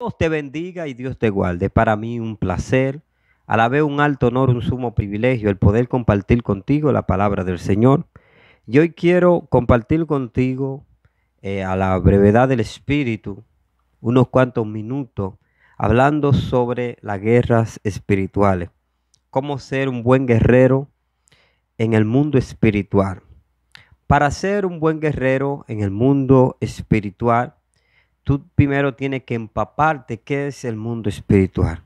Dios te bendiga y Dios te guarde. Para mí un placer, a la vez un alto honor, un sumo privilegio el poder compartir contigo la palabra del Señor. Y hoy quiero compartir contigo eh, a la brevedad del Espíritu unos cuantos minutos hablando sobre las guerras espirituales, cómo ser un buen guerrero en el mundo espiritual. Para ser un buen guerrero en el mundo espiritual, tú primero tienes que empaparte qué es el mundo espiritual.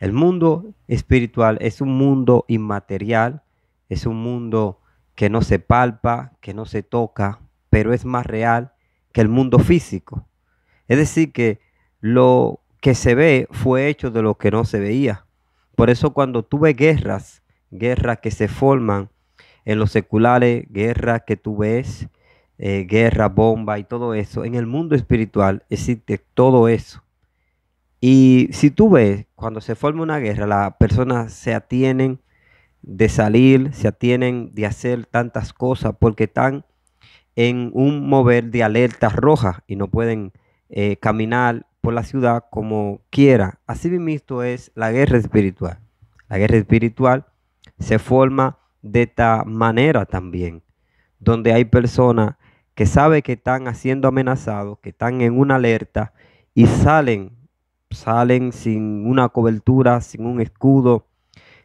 El mundo espiritual es un mundo inmaterial, es un mundo que no se palpa, que no se toca, pero es más real que el mundo físico. Es decir, que lo que se ve fue hecho de lo que no se veía. Por eso cuando tuve guerras, guerras que se forman en los seculares, guerras que tú ves eh, guerra, bomba y todo eso. En el mundo espiritual existe todo eso. Y si tú ves, cuando se forma una guerra, las personas se atienen de salir, se atienen de hacer tantas cosas porque están en un mover de alerta roja y no pueden eh, caminar por la ciudad como quiera. Así mismo es la guerra espiritual. La guerra espiritual se forma de esta manera también, donde hay personas que sabe que están siendo amenazados, que están en una alerta y salen, salen sin una cobertura, sin un escudo,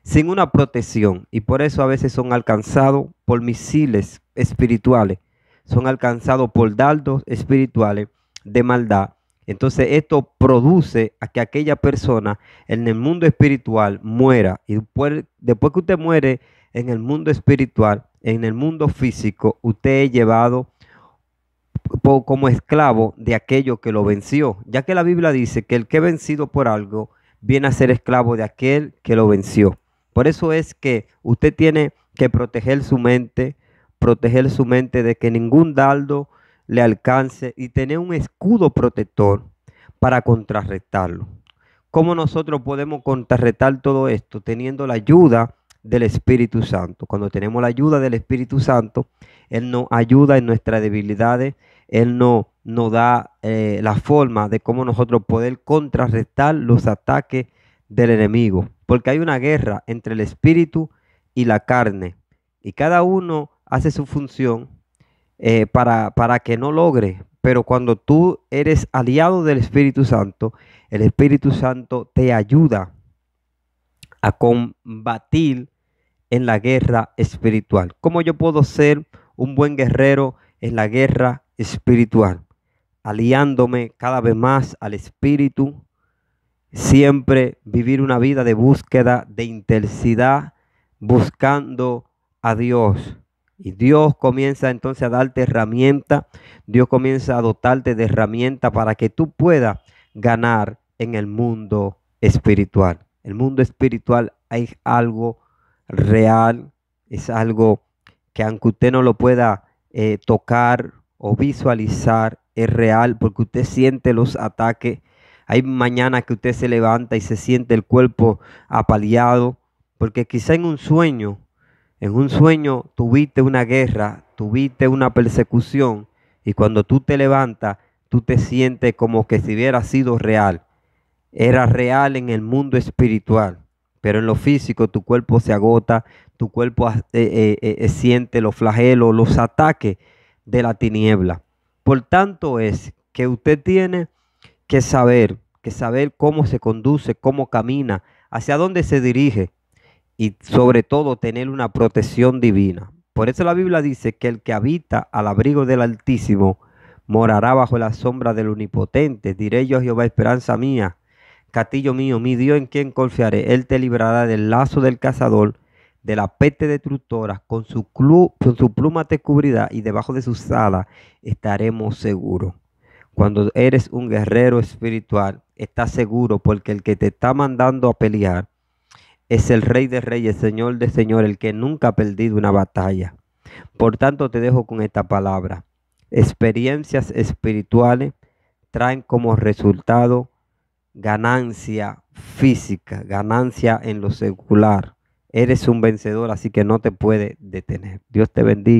sin una protección. Y por eso a veces son alcanzados por misiles espirituales, son alcanzados por dardos espirituales de maldad. Entonces esto produce a que aquella persona en el mundo espiritual muera. Y después, después que usted muere en el mundo espiritual, en el mundo físico, usted es llevado como esclavo de aquello que lo venció, ya que la Biblia dice que el que vencido por algo viene a ser esclavo de aquel que lo venció. Por eso es que usted tiene que proteger su mente, proteger su mente de que ningún dardo le alcance y tener un escudo protector para contrarrestarlo. ¿Cómo nosotros podemos contrarrestar todo esto? Teniendo la ayuda del Espíritu Santo. Cuando tenemos la ayuda del Espíritu Santo, Él nos ayuda en nuestras debilidades él no, no da eh, la forma de cómo nosotros poder contrarrestar los ataques del enemigo. Porque hay una guerra entre el espíritu y la carne. Y cada uno hace su función eh, para, para que no logre. Pero cuando tú eres aliado del Espíritu Santo, el Espíritu Santo te ayuda a combatir en la guerra espiritual. ¿Cómo yo puedo ser un buen guerrero en la guerra espiritual, aliándome cada vez más al espíritu, siempre vivir una vida de búsqueda, de intensidad, buscando a Dios. Y Dios comienza entonces a darte herramienta, Dios comienza a dotarte de herramienta para que tú puedas ganar en el mundo espiritual. El mundo espiritual es algo real, es algo que aunque usted no lo pueda eh, tocar, o visualizar es real porque usted siente los ataques. Hay mañana que usted se levanta y se siente el cuerpo apaleado porque quizá en un sueño, en un sueño tuviste una guerra, tuviste una persecución y cuando tú te levantas, tú te sientes como que si hubiera sido real. Era real en el mundo espiritual, pero en lo físico tu cuerpo se agota, tu cuerpo eh, eh, eh, siente los flagelos, los ataques de la tiniebla. Por tanto es que usted tiene que saber, que saber cómo se conduce, cómo camina, hacia dónde se dirige y sobre todo tener una protección divina. Por eso la Biblia dice que el que habita al abrigo del Altísimo morará bajo la sombra del Omnipotente. Diré yo a Jehová, esperanza mía, castillo mío, mi Dios en quien confiaré. Él te librará del lazo del cazador de la peste destructora, con su, con su pluma te cubrirá y debajo de su sala estaremos seguros. Cuando eres un guerrero espiritual, estás seguro porque el que te está mandando a pelear es el rey de reyes, señor de señor, el que nunca ha perdido una batalla. Por tanto, te dejo con esta palabra. Experiencias espirituales traen como resultado ganancia física, ganancia en lo secular. Eres un vencedor, así que no te puede detener. Dios te bendiga.